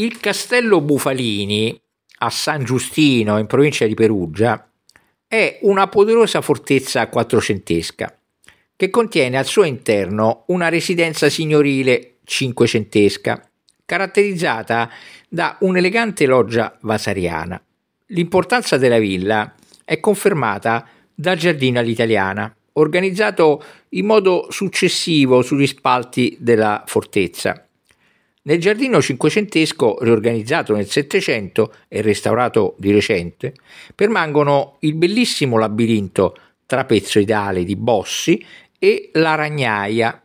Il castello Bufalini a San Giustino, in provincia di Perugia, è una poderosa fortezza quattrocentesca che contiene al suo interno una residenza signorile cinquecentesca, caratterizzata da un'elegante loggia vasariana. L'importanza della villa è confermata dal giardino all'italiana, organizzato in modo successivo sugli spalti della fortezza. Nel giardino cinquecentesco, riorganizzato nel Settecento e restaurato di recente, permangono il bellissimo labirinto trapezoidale di Bossi e la Ragnaia,